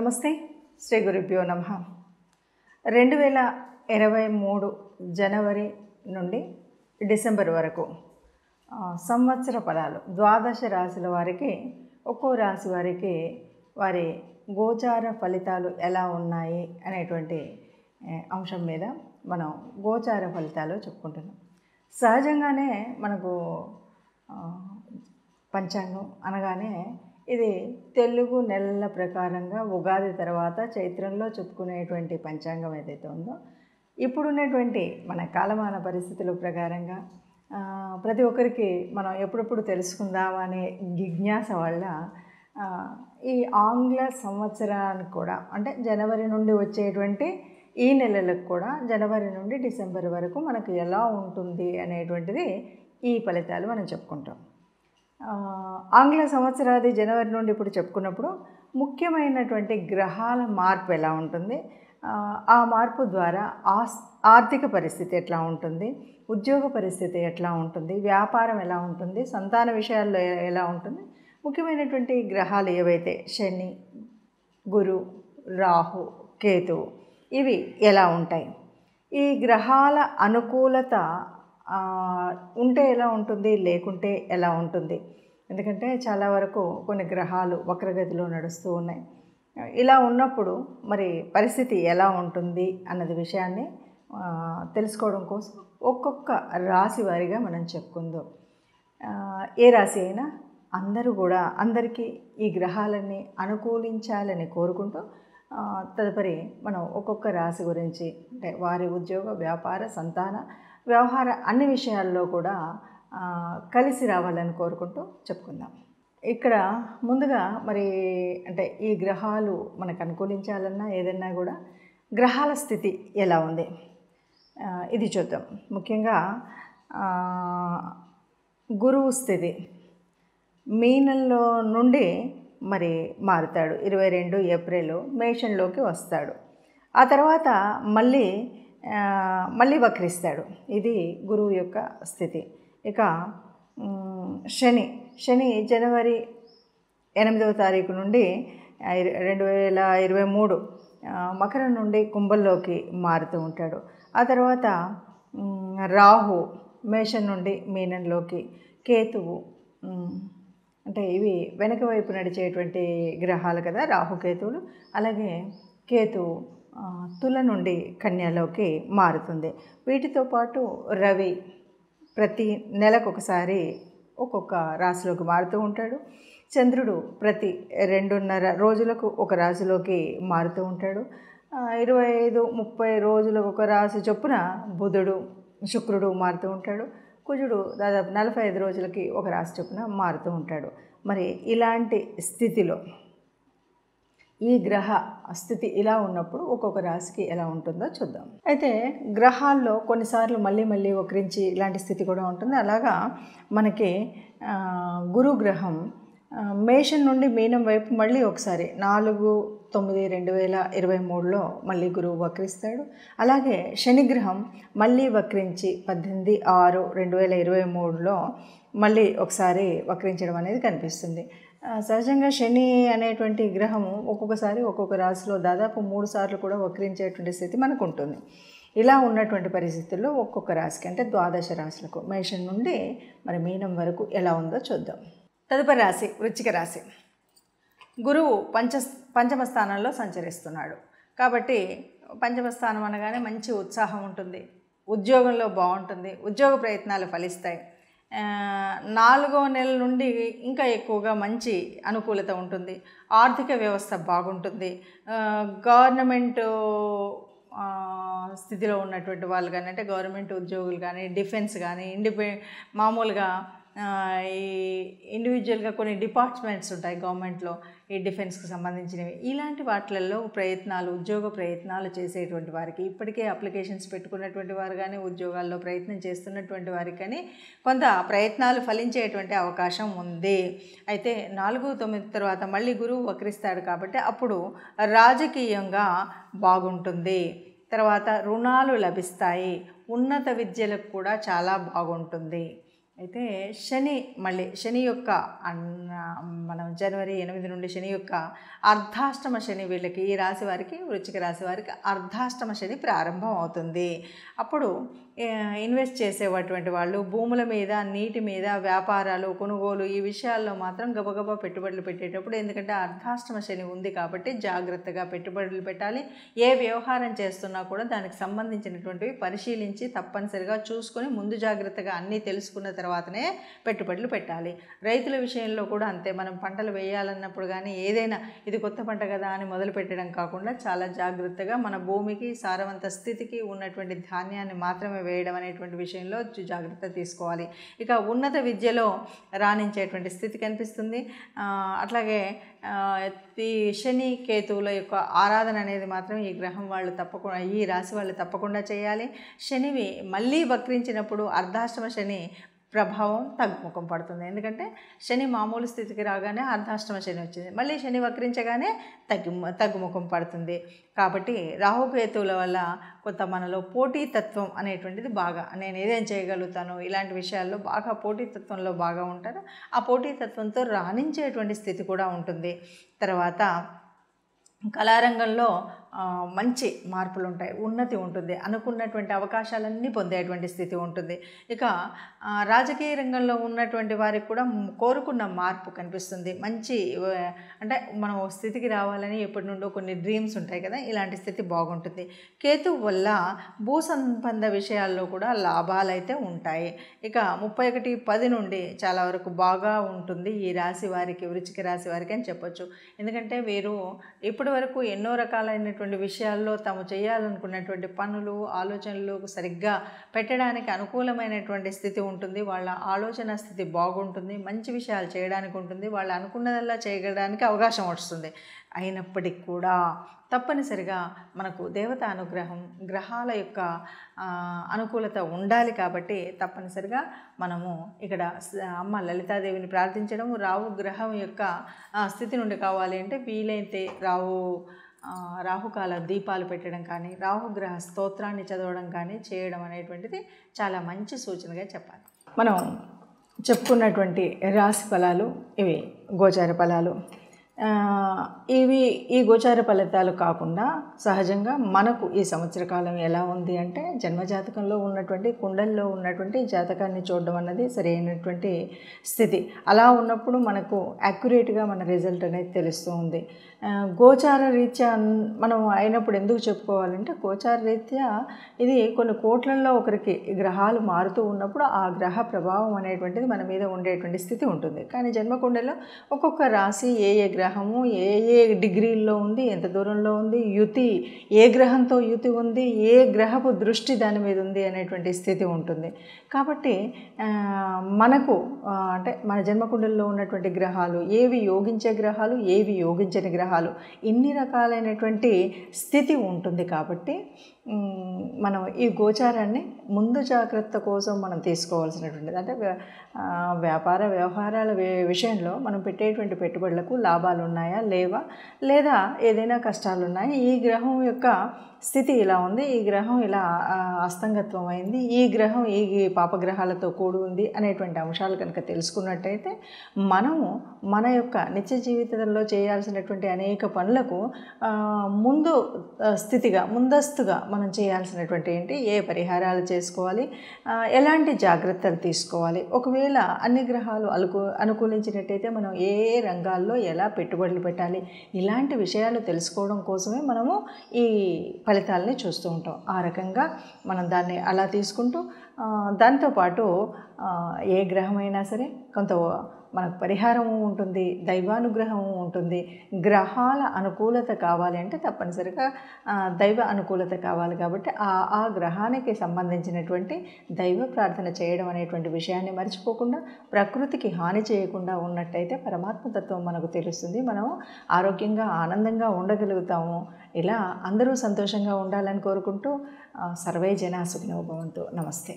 నమస్తే శ్రీ గురుభ్యో నమ రెండు వేల ఇరవై మూడు జనవరి నుండి డిసెంబర్ వరకు సంవత్సర ఫలాలు ద్వాదశ రాశుల వారికి ఒక్కో రాశి వారికి వారి గోచార ఫలితాలు ఎలా ఉన్నాయి అనేటువంటి అంశం మీద మనం గోచార ఫలితాలు చెప్పుకుంటున్నాం సహజంగానే మనకు పంచాంగం అనగానే ఇది తెలుగు నెలల ప్రకారంగా ఉగాది తర్వాత చైత్రంలో చెప్పుకునేటువంటి పంచాంగం ఏదైతే ఉందో ఇప్పుడున్నటువంటి మన కాలమాన పరిస్థితుల ప్రకారంగా ప్రతి ఒక్కరికి మనం ఎప్పుడప్పుడు తెలుసుకుందామా అనే జిజ్ఞాస వల్ల ఈ ఆంగ్ల సంవత్సరానికి కూడా అంటే జనవరి నుండి వచ్చేటువంటి ఈ నెలలకు కూడా జనవరి నుండి డిసెంబర్ వరకు మనకు ఎలా ఉంటుంది అనేటువంటిది ఈ ఫలితాలు మనం చెప్పుకుంటాం ఆంగ్ల సంవత్సరాది జనవరి నుండి ఇప్పుడు చెప్పుకున్నప్పుడు ముఖ్యమైనటువంటి గ్రహాల మార్పు ఎలా ఉంటుంది ఆ మార్పు ద్వారా ఆస్ ఆర్థిక పరిస్థితి ఎట్లా ఉంటుంది ఉద్యోగ పరిస్థితి ఎట్లా ఉంటుంది వ్యాపారం ఎలా ఉంటుంది సంతాన విషయాల్లో ఎలా ఉంటుంది ముఖ్యమైనటువంటి గ్రహాలు ఏవైతే శని గురు రాహు కేతు ఇవి ఎలా ఉంటాయి ఈ గ్రహాల అనుకూలత ఉంటే ఎలా ఉంటుంది లేకుంటే ఎలా ఉంటుంది ఎందుకంటే చాలా వరకు కొన్ని గ్రహాలు వక్రగతిలో నడుస్తూ ఉన్నాయి ఇలా ఉన్నప్పుడు మరి పరిస్థితి ఎలా ఉంటుంది అన్నది విషయాన్ని తెలుసుకోవడం కోసం ఒక్కొక్క రాశి వారిగా మనం చెప్పుకుందాం ఏ రాశి అయినా అందరూ కూడా అందరికీ ఈ గ్రహాలన్నీ అనుకూలించాలని కోరుకుంటూ తదుపరి మనం ఒక్కొక్క రాశి గురించి అంటే వారి ఉద్యోగ వ్యాపార సంతాన వ్యవహార అన్ని విషయాల్లో కూడా కలిసి రావాలని కోరుకుంటూ చెప్పుకుందాం ఇక్కడ ముందుగా మరి అంటే ఈ గ్రహాలు మనకు అనుకూలించాలన్నా ఏదన్నా కూడా గ్రహాల స్థితి ఎలా ఉంది ఇది చూద్దాం ముఖ్యంగా గురువు స్థితి మీనంలో నుండి మరి మారుతాడు ఇరవై రెండు ఏప్రిల్ మేషంలోకి వస్తాడు ఆ తర్వాత మళ్ళీ మళ్ళీ వక్రిస్తాడు ఇది గురువు యొక్క స్థితి ఇక శని శని జనవరి ఎనిమిదవ తారీఖు నుండి రెండు వేల ఇరవై మూడు మకరం నుండి కుంభంలోకి మారుతూ ఉంటాడు ఆ తర్వాత రాహు మేషం నుండి మీనంలోకి కేతువు అంటే ఇవి వెనక వైపు నడిచేటువంటి గ్రహాలు కదా రాహుకేతువులు అలాగే కేతువు తుల నుండి కన్యలోకి మారుతుంది వీటితో పాటు రవి ప్రతి నెలకొకసారి ఒక్కొక్క రాశిలోకి మారుతూ ఉంటాడు చంద్రుడు ప్రతి రెండున్నర రోజులకు ఒక రాశిలోకి మారుతూ ఉంటాడు ఇరవై ఐదు ముప్పై రోజులకు ఒక రాశి చొప్పున బుధుడు శుక్రుడు మారుతూ ఉంటాడు కుజుడు దాదాపు నలభై ఐదు రోజులకి ఒక రాశి చొప్పున మారుతూ ఉంటాడు మరి ఇలాంటి స్థితిలో ఈ గ్రహ స్థితి ఇలా ఉన్నప్పుడు ఒక్కొక్క రాశికి ఎలా ఉంటుందో చూద్దాం అయితే గ్రహాల్లో కొన్నిసార్లు మళ్ళీ మళ్ళీ ఒకరించి ఇలాంటి స్థితి కూడా ఉంటుంది అలాగా మనకి గురుగ్రహం మేషం నుండి మీనం వైపు మళ్ళీ ఒకసారి నాలుగు తొమ్మిది రెండు వేల ఇరవై మూడులో మళ్ళీ గురువు వక్రిస్తాడు అలాగే శనిగ్రహం మళ్ళీ వక్రించి పద్దెనిమిది ఆరు రెండు వేల ఇరవై మూడులో మళ్ళీ ఒకసారి వక్రించడం అనేది కనిపిస్తుంది సహజంగా శని అనేటువంటి గ్రహము ఒక్కొక్కసారి ఒక్కొక్క రాశిలో దాదాపు మూడు సార్లు కూడా వక్రించేటువంటి స్థితి మనకు ఉంటుంది ఇలా ఉన్నటువంటి పరిస్థితుల్లో ఒక్కొక్క రాశికి అంటే ద్వాదశ రాశులకు మేషం నుండి మరి మీనం వరకు ఎలా ఉందో చూద్దాం తదుపరి రాశి వృచ్చిక రాశి గురువు పంచ పంచమ స్థానంలో సంచరిస్తున్నాడు కాబట్టి పంచమ స్థానం అనగానే మంచి ఉత్సాహం ఉంటుంది ఉద్యోగంలో బాగుంటుంది ఉద్యోగ ప్రయత్నాలు ఫలిస్తాయి నాలుగో నెల నుండి ఇంకా ఎక్కువగా మంచి అనుకూలత ఉంటుంది ఆర్థిక వ్యవస్థ బాగుంటుంది గవర్నమెంట్ స్థితిలో ఉన్నటువంటి వాళ్ళు కానీ అంటే గవర్నమెంట్ ఉద్యోగులు కానీ డిఫెన్స్ కానీ ఇండిపె మామూలుగా ఈ ఇండివిజువల్గా కొన్ని డిపార్ట్మెంట్స్ ఉంటాయి గవర్నమెంట్లో ఈ డిఫెన్స్కి సంబంధించినవి ఇలాంటి వాటిలలో ప్రయత్నాలు ఉద్యోగ ప్రయత్నాలు చేసేటువంటి వారికి ఇప్పటికే అప్లికేషన్స్ పెట్టుకున్నటువంటి వారు కానీ ఉద్యోగాల్లో ప్రయత్నం చేస్తున్నటువంటి వారికి కానీ కొంత ప్రయత్నాలు ఫలించేటువంటి అవకాశం ఉంది అయితే నాలుగు తొమ్మిది తర్వాత మళ్ళీ గురువు వక్రిస్తాడు కాబట్టి అప్పుడు రాజకీయంగా బాగుంటుంది తర్వాత రుణాలు లభిస్తాయి ఉన్నత విద్యలకు కూడా చాలా బాగుంటుంది అయితే శని మళ్ళీ శని యొక్క మనం జనవరి ఎనిమిది నుండి శని యొక్క అర్ధాష్టమ శని వీళ్ళకి ఈ రాశి వారికి వృచ్చిక రాశి వారికి అర్ధాష్టమ శని ప్రారంభం అవుతుంది అప్పుడు ఇన్వెస్ట్ చేసేటువంటి వాళ్ళు భూముల మీద నీటి మీద వ్యాపారాలు కొనుగోలు ఈ విషయాల్లో మాత్రం గబగబా పెట్టుబడులు పెట్టేటప్పుడు ఎందుకంటే అర్ధాష్టమ శని ఉంది కాబట్టి జాగ్రత్తగా పెట్టుబడులు పెట్టాలి ఏ వ్యవహారం చేస్తున్నా కూడా దానికి సంబంధించినటువంటివి పరిశీలించి తప్పనిసరిగా చూసుకొని ముందు జాగ్రత్తగా అన్నీ తెలుసుకున్న తర్వాతనే పెట్టుబడులు పెట్టాలి రైతుల విషయంలో కూడా అంతే మనం పంటలు వేయాలన్నప్పుడు కానీ ఏదైనా ఇది కొత్త పంట కదా అని మొదలు పెట్టడం కాకుండా చాలా జాగ్రత్తగా మన భూమికి సారవంత స్థితికి ఉన్నటువంటి ధాన్యాన్ని మాత్రమే వేయడం అనేటువంటి విషయంలో జాగ్రత్త తీసుకోవాలి ఇక ఉన్నత విద్యలో రాణించేటువంటి స్థితి కనిపిస్తుంది అట్లాగే ఈ శని కేతువుల యొక్క ఆరాధన అనేది మాత్రం ఈ గ్రహం వాళ్ళు తప్పకుండా ఈ రాశి వాళ్ళు తప్పకుండా చేయాలి శనివి మళ్ళీ వక్రించినప్పుడు అర్ధాష్టమ శని ప్రభావం తగ్గుముఖం పడుతుంది ఎందుకంటే శని మామూలు స్థితికి రాగానే అర్ధాష్టమ శని వచ్చింది మళ్ళీ శని వక్రించగానే తగ్గు తగ్గుముఖం పడుతుంది కాబట్టి రాహుకేతువుల వల్ల కొంత మనలో పోటీతత్వం అనేటువంటిది బాగా నేను ఏదేం చేయగలుగుతాను ఇలాంటి విషయాల్లో బాగా పోటీతత్వంలో బాగా ఉంటాను ఆ పోటీతత్వంతో రాణించేటువంటి స్థితి కూడా ఉంటుంది తర్వాత కళారంగంలో మంచి మార్పులు ఉంటాయి ఉన్నతి ఉంటుంది అనుకున్నటువంటి అవకాశాలన్నీ పొందేటువంటి స్థితి ఉంటుంది ఇక రాజకీయ రంగంలో ఉన్నటువంటి వారికి కూడా కోరుకున్న మార్పు కనిపిస్తుంది మంచి అంటే మనం స్థితికి రావాలని ఎప్పటి నుండో కొన్ని డ్రీమ్స్ ఉంటాయి కదా ఇలాంటి స్థితి బాగుంటుంది కేతు వల్ల భూ సంబంధ విషయాల్లో కూడా లాభాలైతే ఉంటాయి ఇక ముప్పై ఒకటి పది నుండి చాలా వరకు బాగా ఉంటుంది ఈ రాశి వారికి వృచిక రాశి వారికి అని చెప్పొచ్చు ఎందుకంటే వీరు ఇప్పటి వరకు ఎన్నో రకాలైన చేయాలనుకున్నటువంటి విషయాల్లో తాము చేయాలనుకున్నటువంటి పనులు ఆలోచనలు సరిగ్గా పెట్టడానికి అనుకూలమైనటువంటి స్థితి ఉంటుంది వాళ్ళ ఆలోచన స్థితి బాగుంటుంది మంచి విషయాలు చేయడానికి ఉంటుంది వాళ్ళు అనుకున్నదల్లా చేయడానికి అవకాశం వస్తుంది అయినప్పటికీ కూడా తప్పనిసరిగా మనకు దేవత అనుగ్రహం గ్రహాల యొక్క అనుకూలత ఉండాలి కాబట్టి తప్పనిసరిగా మనము ఇక్కడ అమ్మ లలితాదేవిని ప్రార్థించడము రావు గ్రహం యొక్క స్థితి నుండి కావాలి అంటే వీలైతే రావు రాహుకాల దీపాలు పెట్టడం కానీ రాహుగ్రహ స్తోత్రాన్ని చదవడం కానీ చేయడం అనేటువంటిది చాలా మంచి సూచనగా చెప్పాలి మనం చెప్పుకున్నటువంటి రాశి ఫలాలు ఇవి గోచార ఫలాలు ఇవి ఈ గోచార ఫలితాలు కాకుండా సహజంగా మనకు ఈ సంవత్సర కాలం ఎలా ఉంది అంటే జన్మజాతకంలో ఉన్నటువంటి కుండల్లో ఉన్నటువంటి జాతకాన్ని చూడడం అన్నది సరైనటువంటి స్థితి అలా ఉన్నప్పుడు మనకు యాక్యురేట్గా మన రిజల్ట్ అనేది తెలుస్తూ ఉంది గోచార రీత్యా మనం అయినప్పుడు ఎందుకు చెప్పుకోవాలంటే గోచార రీత్యా ఇది కొన్ని కోట్లల్లో ఒకరికి గ్రహాలు మారుతూ ఉన్నప్పుడు ఆ గ్రహ ప్రభావం అనేటువంటిది మన మీద ఉండేటువంటి స్థితి ఉంటుంది కానీ జన్మకుండలో ఒక్కొక్క రాశి ఏ ఏ గ్రహ గ్రహము ఏ ఏ డిగ్రీల్లో ఉంది ఎంత దూరంలో ఉంది యుతి ఏ గ్రహంతో యుతి ఉంది ఏ గ్రహపు దృష్టి దాని మీద ఉంది అనేటువంటి స్థితి ఉంటుంది కాబట్టి మనకు అంటే మన జన్మకుండల్లో ఉన్నటువంటి గ్రహాలు ఏవి యోగించే గ్రహాలు ఏవి యోగించని గ్రహాలు ఇన్ని రకాలైనటువంటి స్థితి ఉంటుంది కాబట్టి మనం ఈ గోచారాన్ని ముందు జాగ్రత్త కోసం మనం తీసుకోవాల్సినటువంటిది అంటే వ్యాపార వ్యవహారాల విషయంలో మనం పెట్టేటువంటి పెట్టుబడులకు లాభాలు ఉన్నాయా లేవా లేదా ఏదైనా కష్టాలు ఉన్నాయా ఈ గ్రహం యొక్క స్థితి ఇలా ఉంది ఈ గ్రహం ఇలా అస్తంగత్వం అయింది ఈ గ్రహం ఈ పాపగ్రహాలతో కూడి ఉంది అనేటువంటి అంశాలు కనుక తెలుసుకున్నట్టయితే మనము మన యొక్క నిత్య జీవితంలో చేయాల్సినటువంటి అనేక పనులకు ముందు స్థితిగా ముందస్తుగా మనం మనం చేయాల్సినటువంటి ఏంటి ఏ పరిహారాలు చేసుకోవాలి ఎలాంటి జాగ్రత్తలు తీసుకోవాలి ఒకవేళ అన్ని గ్రహాలు అలుకు అనుకూలించినట్టయితే మనం ఏ రంగాల్లో ఎలా పెట్టుబడులు పెట్టాలి ఇలాంటి విషయాలు తెలుసుకోవడం కోసమే మనము ఈ ఫలితాలని చూస్తూ ఉంటాం ఆ రకంగా మనం దాన్ని అలా తీసుకుంటూ దాంతోపాటు ఏ గ్రహమైనా సరే కొంత మనకు పరిహారము ఉంటుంది దైవానుగ్రహము ఉంటుంది గ్రహాల అనుకూలత కావాలి అంటే తప్పనిసరిగా దైవ అనుకూలత కావాలి కాబట్టి ఆ ఆ గ్రహానికి సంబంధించినటువంటి దైవ ప్రార్థన చేయడం అనేటువంటి విషయాన్ని మర్చిపోకుండా ప్రకృతికి హాని చేయకుండా ఉన్నట్టయితే పరమాత్మ తత్వం మనకు తెలుస్తుంది మనం ఆరోగ్యంగా ఆనందంగా ఉండగలుగుతాము ఇలా అందరూ సంతోషంగా ఉండాలని కోరుకుంటూ సర్వే జనా సుఖినోభవంతో నమస్తే